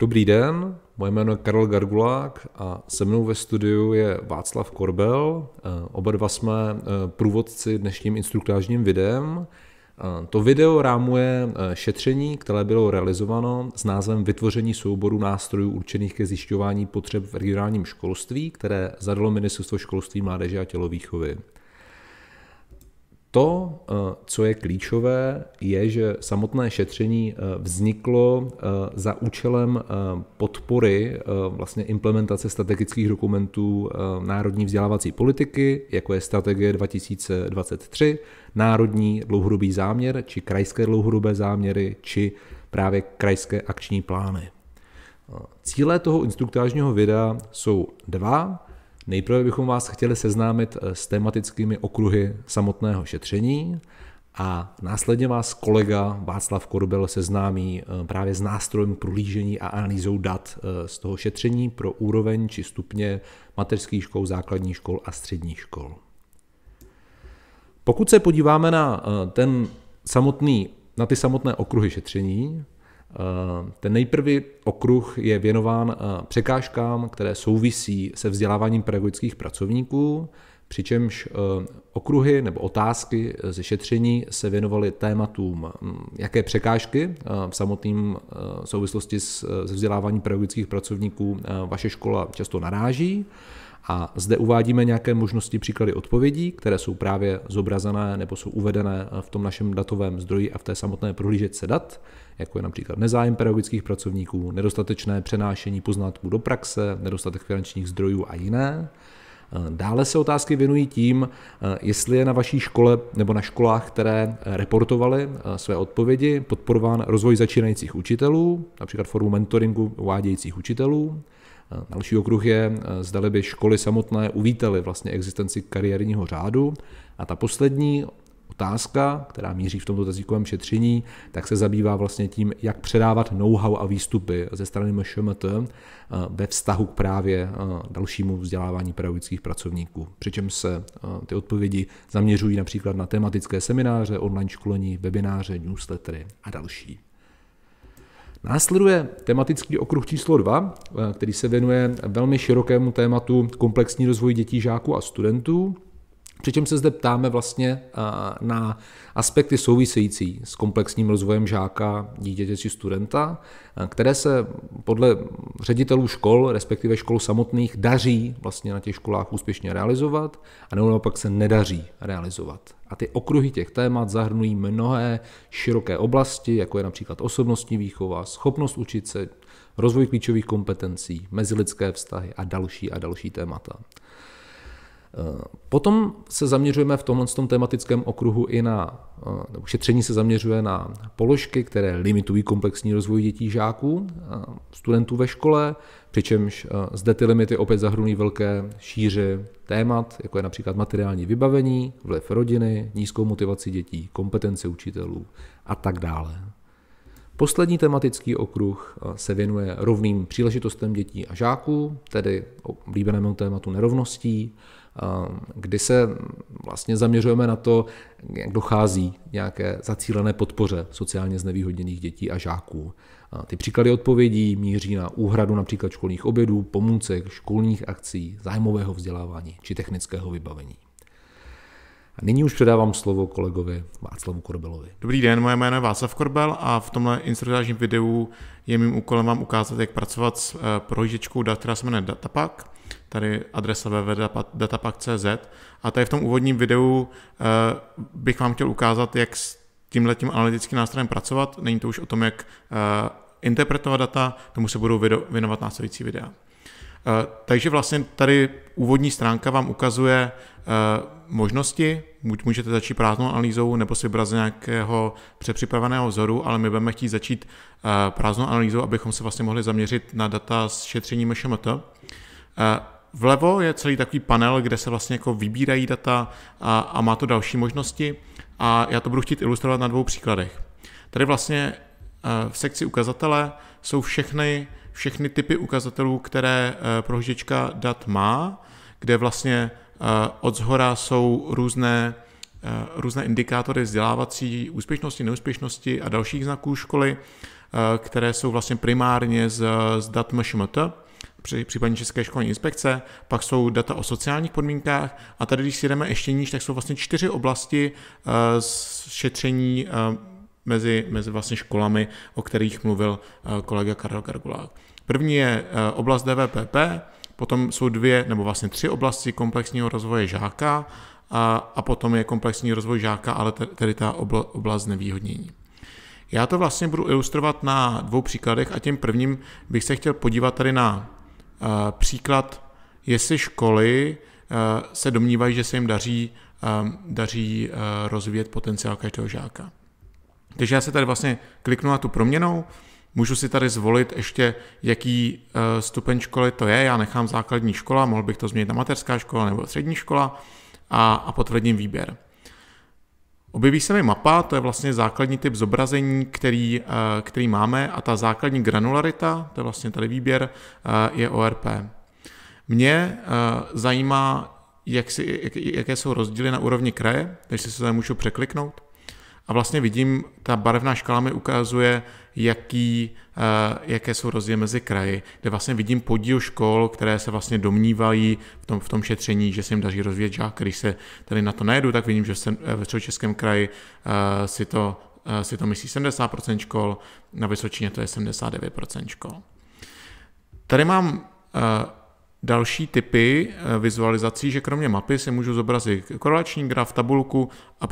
Dobrý den, moje jméno je Karel Gargulák a se mnou ve studiu je Václav Korbel. Eh, oba dva jsme eh, průvodci dnešním instruktážním videem. Eh, to video rámuje šetření, které bylo realizováno s názvem Vytvoření souboru nástrojů určených ke zjišťování potřeb v regionálním školství, které zadalo Ministerstvo školství, mládeže a tělovýchovy. To, eh, co je klíčové, je, že samotné šetření eh, vzniklo eh, za účelem podpory vlastně implementace strategických dokumentů národní vzdělávací politiky, jako je strategie 2023, národní dlouhodobý záměr, či krajské dlouhodobé záměry, či právě krajské akční plány. Cíle toho instruktážního videa jsou dva. Nejprve bychom vás chtěli seznámit eh, s tematickými okruhy samotného šetření a následně vás kolega Václav Korbel seznámí eh, právě s nástrojem prolížení a analýzou dat eh, z toho šetření pro úroveň či stupně mateřských škol, základních škol a středních škol. Pokud se podíváme na ten samotný na ty samotné okruhy šetření, Eh, ten nejprvý okruh je věnován eh, překážkám, které souvisí se vzděláváním pedagogických pracovníků, přičemž eh, okruhy nebo otázky ze šetření se věnovaly tématům, hm, jaké překážky v samotném souvislosti s vzděláváním pedagogických pracovníků vaše škola často naráží. A zde uvádíme nějaké možnosti příklady odpovědí, které jsou právě zobrazené nebo jsou uvedené v tom našem datovém zdroji a v té samotné prohlížečce dat jako je například nezájem pedagogických pracovníků, nedostatečné přenášení poznatků do praxe, nedostatek finančních zdrojů a jiné. Eh, dále se otázky věnují tím, eh, jestli je na vaší škole nebo na školách, které eh, reportovaly své odpovědi, podporován rozvoj začínajících učitelů, například formu mentoringu uvádějících učitelů. Další okruh je, zdali by školy samotné uvítaly vlastně existenci kariérního řádu. A ta poslední otázka, která míří v tomto dotazíkovém šetření, tak se zabývá vlastně tím, jak předávat know-how a výstupy ze strany MŠMT eh, ve vztahu k právě eh, dalšímu vzdělávání pedagogických pracovníků. Přičemž se eh, ty odpovědi zaměřují například na tematické semináře, online školení, webináře, newslettery a další. Následuje tematický okruh číslo 2, který se věnuje velmi širokému tématu komplexní rozvoj dětí, žáků a studentů. Přičem se zde ptáme vlastně na aspekty související s komplexním rozvojem žáka, dítěte či studenta, které se podle ředitelů škol, respektive škol samotných, daří vlastně na těch školách úspěšně realizovat, a nebo naopak se nedaří realizovat. A ty okruhy těch témat zahrnují mnohé široké oblasti, jako je například osobnostní výchova, schopnost učit se, rozvoj klíčových kompetencí, mezilidské vztahy a další a další témata. Eh, potom se zaměřujeme v tomhle tom tematickém okruhu i na, eh, nebo šetření se zaměřuje na položky, které limitují komplexní rozvoj dětí, žáků, eh, studentů ve škole, přičemž zde ty limity opět zahrnují velké šíři témat, jako je například materiální vybavení, vliv rodiny, nízkou motivaci dětí, kompetence učitelů a tak dále. Poslední tematický okruh se věnuje rovným příležitostem dětí a žáků, tedy oblíbenému tématu nerovností, Eh, kdy se vlastně zaměřujeme na to, jak dochází nějaké zacílené podpoře sociálně znevýhodněných dětí a žáků. Eh, ty příklady odpovědí míří na úhradu například školních obědů, pomůcek, školních akcí, zájmového vzdělávání či technického vybavení. A nyní už předávám slovo kolegovi Václavu Korbelovi. Dobrý den, moje jméno je Václav Korbel a v tomhle instruktážním videu je mým úkolem vám ukázat, jak pracovat s eh, prohlížečkou dat, která se jmenuje Datapack. Tady adresa www.datapack.cz a tady v tom úvodním videu eh, bych vám chtěl ukázat, jak s tímhletím analytickým nástrojem pracovat. Není to už o tom, jak eh, interpretovat data, tomu se budou věnovat následující videa. Eh, takže vlastně tady úvodní stránka vám ukazuje eh, možnosti, buď můžete začít prázdnou analýzou, nebo si vybrat z nějakého přepřipraveného vzoru, ale my budeme chtít začít eh, prázdnou analýzou, abychom se vlastně mohli zaměřit na data s šetřením MŠMT. Vlevo je celý takový panel, kde se vlastně jako vybírají data a, a má to další možnosti a já to budu chtít ilustrovat na dvou příkladech. Tady vlastně v sekci ukazatele jsou všechny všechny typy ukazatelů, které eh, prohlížečka dat má, kde vlastně eh, od zhora jsou různé, eh, různé indikátory vzdělávací úspěšnosti, neúspěšnosti a dalších znaků školy, které jsou vlastně primárně z, z dat MŠMT, případně České školní inspekce, pak jsou data o sociálních podmínkách a tady, když si jdeme ještě níž, tak jsou vlastně čtyři oblasti z šetření mezi, mezi vlastně školami, o kterých mluvil eh, kolega Karel Gargulák. První je eh, oblast DVPP, potom jsou dvě nebo vlastně tři oblasti komplexního rozvoje žáka a, a potom je komplexní rozvoj žáka, ale tedy ta oblast nevýhodnění. Já to vlastně budu ilustrovat na dvou příkladech a tím prvním bych se chtěl podívat tady na eh, příklad, jestli školy se domnívají, že se jim daří, daří rozvíjet potenciál každého žáka. Takže já se tady vlastně kliknu na tu proměnou, můžu si tady zvolit ještě, jaký eh, stupeň školy to je. Já nechám základní škola, mohl bych to změnit na mateřská škola nebo střední škola a, a potvrdím výběr. Objeví se mi mapa, to je vlastně základní typ zobrazení, který, eh, který máme a ta základní granularita, to je vlastně tady výběr, eh, je ORP. Mě zajímá, jak si, jak, jaké jsou rozdíly na úrovni kraje, takže si se tady můžu překliknout a vlastně vidím, ta barevná škála mi ukazuje, jaký, eh, jaké jsou rozdíly mezi kraji, kde vlastně vidím podíl škol, které se vlastně domnívají v tom, v tom šetření, že se jim daří rozvíjet žák. Když se tady na to najedu, tak vidím, že jsem eh, ve českém kraji eh, si to, si to myslí 70% škol, na Vysočině to je 79% škol. Tady mám další typy eh, vizualizací, že kromě mapy si můžu zobrazit korelační graf, tabulku a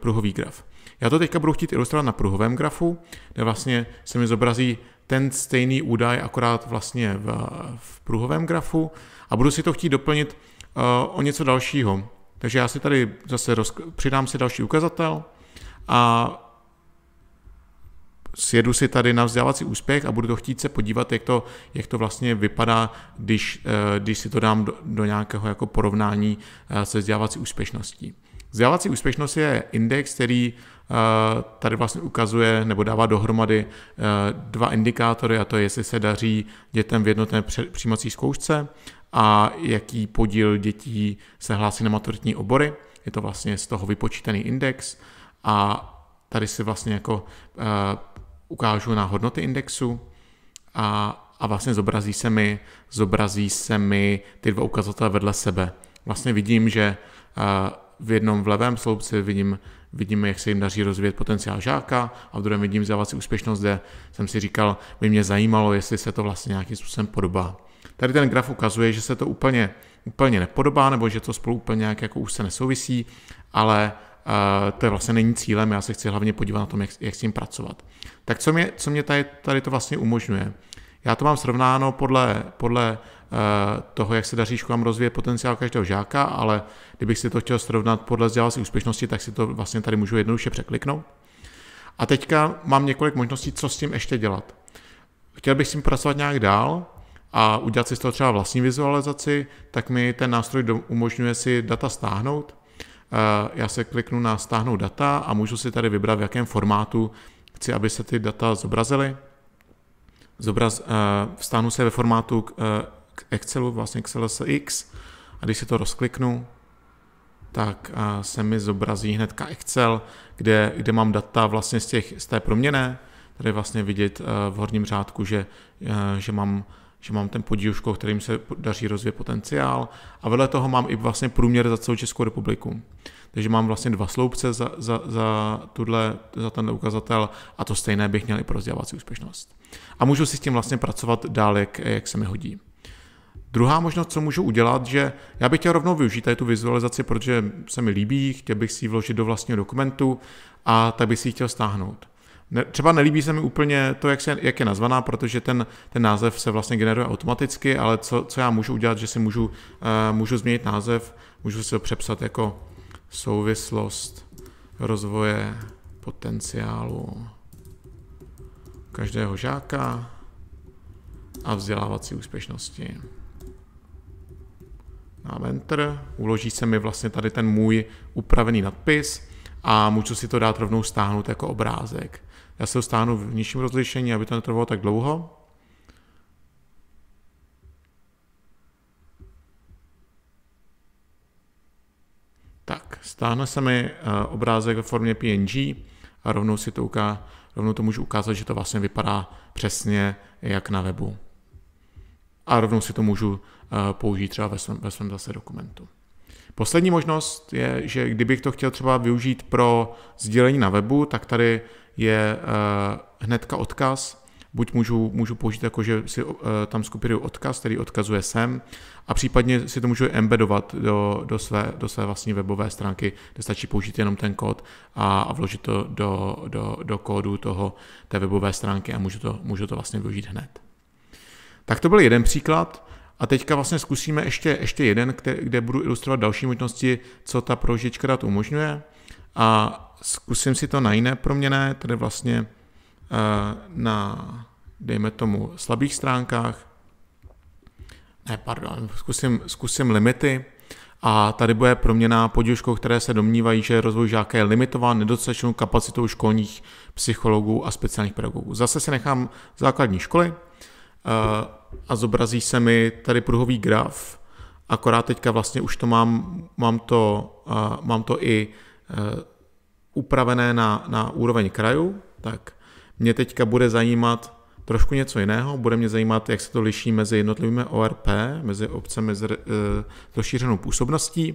pruhový graf. Já to teďka budu chtít ilustrovat na pruhovém grafu, kde vlastně se mi zobrazí ten stejný údaj, akorát vlastně v, v pruhovém grafu a budu si to chtít doplnit uh, o něco dalšího. Takže já si tady zase roz, přidám si další ukazatel a sjedu si tady na vzdělávací úspěch a budu to chtít se podívat, jak to, jak to vlastně vypadá, když, eh, když si to dám do, do nějakého jako porovnání eh, se vzdělávací úspěšností. Vzdělávací úspěšnost je index, který eh, tady vlastně ukazuje nebo dává dohromady dva indikátory, a to je, jestli se daří dětem v jednotné přijímací zkoušce a jaký podíl dětí se hlásí na maturitní obory. Je to vlastně z toho vypočítaný index a tady si vlastně jako ukážu na hodnoty indexu a, a vlastně zobrazí se, mi, zobrazí se mi ty dva ukazatele vedle sebe. Vlastně vidím, že eh, v jednom v levém sloupci vidím, vidím, jak se jim daří rozvíjet potenciál žáka a v druhém vidím vzdělávací úspěšnost, kde jsem si říkal, by mě zajímalo, jestli se to vlastně nějakým způsobem podobá. Tady ten graf ukazuje, že se to úplně, úplně nepodobá, nebo že to spolu úplně nějak jako už se nesouvisí, ale to je vlastně není cílem, já se chci hlavně podívat na tom, jak, jak s tím pracovat. Tak co mě, co mě tady, tady to vlastně umožňuje? Já to mám srovnáno podle, podle eh, toho, jak se daří školám rozvíjet potenciál každého žáka, ale kdybych si to chtěl srovnat podle vzdělávací úspěšnosti, tak si to vlastně tady můžu jednoduše překliknout. A teďka mám několik možností, co s tím ještě dělat. Chtěl bych s tím pracovat nějak dál a udělat si z toho třeba vlastní vizualizaci, tak mi ten nástroj umožňuje si data stáhnout, Eh, já se kliknu na stáhnout data a můžu si tady vybrat, v jakém formátu chci, aby se ty data zobrazily. Zobraz, eh, vstáhnu se ve formátu k eh, Excelu, vlastně Excel X a když si to rozkliknu, tak se mi zobrazí hnedka Excel, kde, kde mám data vlastně z, těch, z té proměné. Tady vlastně vidět v horním řádku, že, že mám že mám ten podíl škol, kterým se daří rozvíjet potenciál a vedle toho mám i vlastně průměr za celou Českou republiku. Takže mám vlastně dva sloupce za, za, za, tuto, za ten ukazatel a to stejné bych měl i pro vzdělávací úspěšnost. A můžu si s tím vlastně pracovat dál, jak, jak se mi hodí. Druhá možnost, co můžu udělat, že já bych chtěl rovnou využít tady tu vizualizaci, protože se mi líbí, chtěl bych si ji vložit do vlastního dokumentu a tak bych si ji chtěl stáhnout. Ne, třeba nelíbí se mi úplně to, jak, se, jak je nazvaná, protože ten, ten název se vlastně generuje automaticky, ale co, co já můžu udělat, že si můžu, uh, můžu změnit název, můžu si ho přepsat jako souvislost rozvoje potenciálu každého žáka a vzdělávací úspěšnosti. Dám Enter, uloží se mi vlastně tady ten můj upravený nadpis a můžu si to dát rovnou stáhnout jako obrázek. Já se ho stáhnu v nižším rozlišení, aby to netrvalo tak dlouho. Tak, stáhne se mi eh, obrázek ve formě PNG a rovnou, si to uká, rovnou to můžu ukázat, že to vlastně vypadá přesně jak na webu. A rovnou si to můžu eh, použít třeba ve svém, ve svém zase dokumentu. Poslední možnost je, že kdybych to chtěl třeba využít pro sdílení na webu, tak tady je eh, hnedka odkaz, buď můžu, můžu použít jako, že si eh, tam skupinuju odkaz, který odkazuje sem a případně si to můžu embedovat do, do, své, do své vlastní webové stránky, kde stačí použít jenom ten kód a, a vložit to do, do, do kódu toho, té webové stránky a můžu to, můžu to vlastně využít hned. Tak to byl jeden příklad. A teďka vlastně zkusíme ještě, ještě jeden, kde, kde budu ilustrovat další možnosti, co ta prožička dat umožňuje a zkusím si to na jiné proměné, tedy vlastně eh, na, dejme tomu, slabých stránkách, ne, pardon, zkusím, zkusím limity a tady bude proměna podílškou, které se domnívají, že rozvoj žáka je limitován nedostatečnou kapacitou školních psychologů a speciálních pedagogů. Zase si nechám základní školy eh, a zobrazí se mi tady pruhový graf, akorát teďka vlastně už to mám, mám to, eh, mám to i Eh, upravené na, na úroveň kraju, tak mě teďka bude zajímat trošku něco jiného. Bude mě zajímat, jak se to liší mezi jednotlivými ORP, mezi obcemi eh, s rozšířenou působností.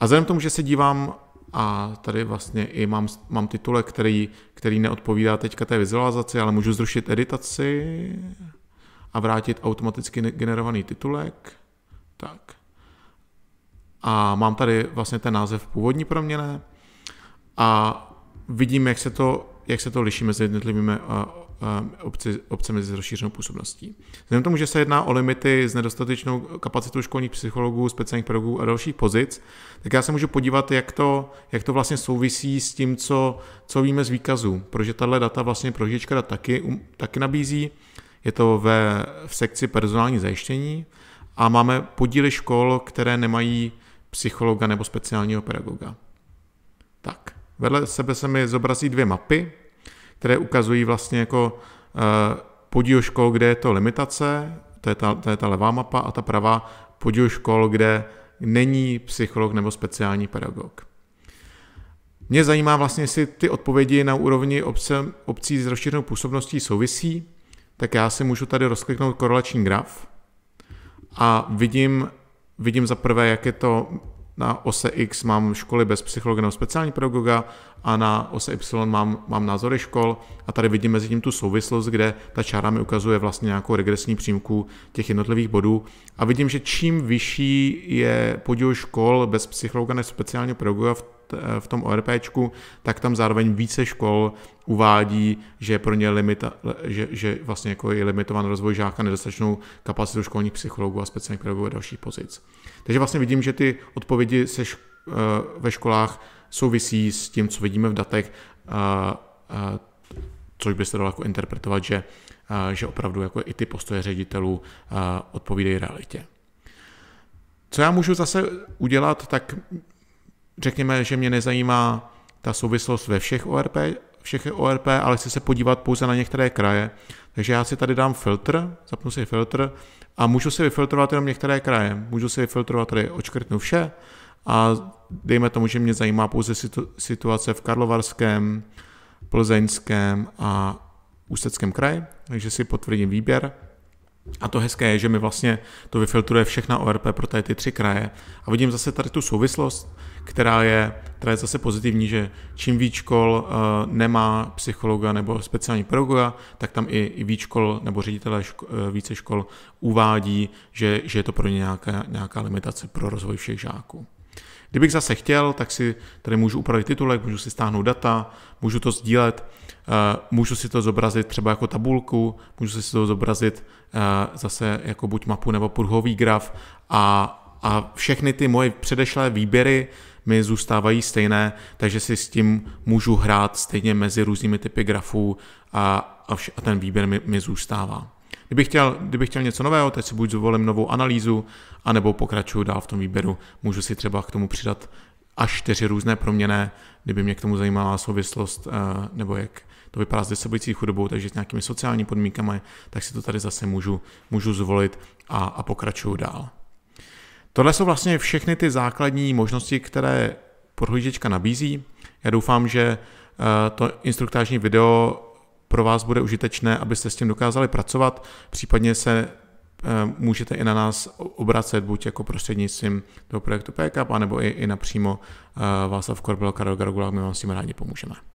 A vzhledem k tomu, že se dívám a tady vlastně i mám, mám titulek, který, který neodpovídá teďka té vizualizaci, ale můžu zrušit editaci a vrátit automaticky generovaný titulek. Tak. A mám tady vlastně ten název původní proměné a vidím, jak se to, jak se to liší mezi jednotlivými obci, obcemi s rozšířenou působností. Vzhledem tomu, že se jedná o limity s nedostatečnou kapacitou školních psychologů, speciálních pedagogů a dalších pozic, tak já se můžu podívat, jak to, jak to vlastně souvisí s tím, co, co víme z výkazů. Protože tahle data vlastně pro dat taky, um, taky nabízí. Je to ve, v sekci personální zajištění a máme podíly škol, které nemají psychologa nebo speciálního pedagoga. Tak, vedle sebe se mi zobrazí dvě mapy, které ukazují vlastně jako eh, podíl škol, kde je to limitace, to je ta, to je ta levá mapa, a ta pravá podíl škol, kde není psycholog nebo speciální pedagog. Mě zajímá vlastně, jestli ty odpovědi na úrovni obce, obcí s rozšířenou působností souvisí, tak já si můžu tady rozkliknout korelační graf a vidím vidím za prvé, jak je to na ose X mám školy bez psychologa nebo speciální pedagoga a na ose Y mám, mám názory škol a tady vidím mezi tím tu souvislost, kde ta čára mi ukazuje vlastně nějakou regresní přímku těch jednotlivých bodů a vidím, že čím vyšší je podíl škol bez psychologa nebo speciálního pedagoga v v tom ORPčku, tak tam zároveň více škol uvádí, že pro ně limita, že, že vlastně jako je limitovan rozvoj žáka nedostatečnou kapacitu školních psychologů a speciálních pedagogů a dalších pozic. Takže vlastně vidím, že ty odpovědi se šk- eh, ve školách souvisí s tím, co vidíme v datech, eh, eh, což by se dalo jako interpretovat, že, že opravdu jako i ty postoje ředitelů odpovídají realitě. Co já můžu zase udělat, tak řekněme, že mě nezajímá ta souvislost ve všech ORP, všech ORP, ale chci se podívat pouze na některé kraje. Takže já si tady dám filtr, zapnu si filtr a můžu si vyfiltrovat jenom některé kraje. Můžu si vyfiltrovat tady, očkrtnu vše a dejme tomu, že mě zajímá pouze situace v Karlovarském, Plzeňském a Ústeckém kraji, takže si potvrdím výběr. A to hezké je, že mi vlastně to vyfiltruje všechna ORP pro tady ty tři kraje. A vidím zase tady tu souvislost, která je, která je zase pozitivní, že čím víc škol uh, nemá psychologa nebo speciální pedagoga, tak tam i, i víc škol nebo ředitelé ško, uh, více škol uvádí, že, že je to pro ně nějaká, nějaká limitace pro rozvoj všech žáků. Kdybych zase chtěl, tak si tady můžu upravit titulek, můžu si stáhnout data, můžu to sdílet, eh, můžu si to zobrazit třeba jako tabulku, můžu si to zobrazit zase jako buď mapu nebo pruhový graf a, a všechny ty moje předešlé výběry mi zůstávají stejné, takže si s tím můžu hrát stejně mezi různými typy grafů a, a, vš- a ten výběr mi, mi zůstává. Kdybych chtěl, kdybych chtěl něco nového, teď si buď zvolím novou analýzu, anebo pokračuju dál v tom výběru. Můžu si třeba k tomu přidat až čtyři různé proměny, kdyby mě k tomu zajímala souvislost, eh, nebo jak to vypadá s desobující chudobou, takže s nějakými sociálními podmínkami, tak si to tady zase můžu, můžu zvolit a, a pokračuju dál. Tohle jsou vlastně všechny ty základní možnosti, které podhlížečka nabízí. Já doufám, že eh, to instruktážní video pro vás bude užitečné, abyste s tím dokázali pracovat, případně se eh, můžete i na nás obracet buď jako prostřednictvím do projektu PKP, nebo i, i napřímo eh, Václav Korbel, Karel Gargula, my vám s tím rádi pomůžeme.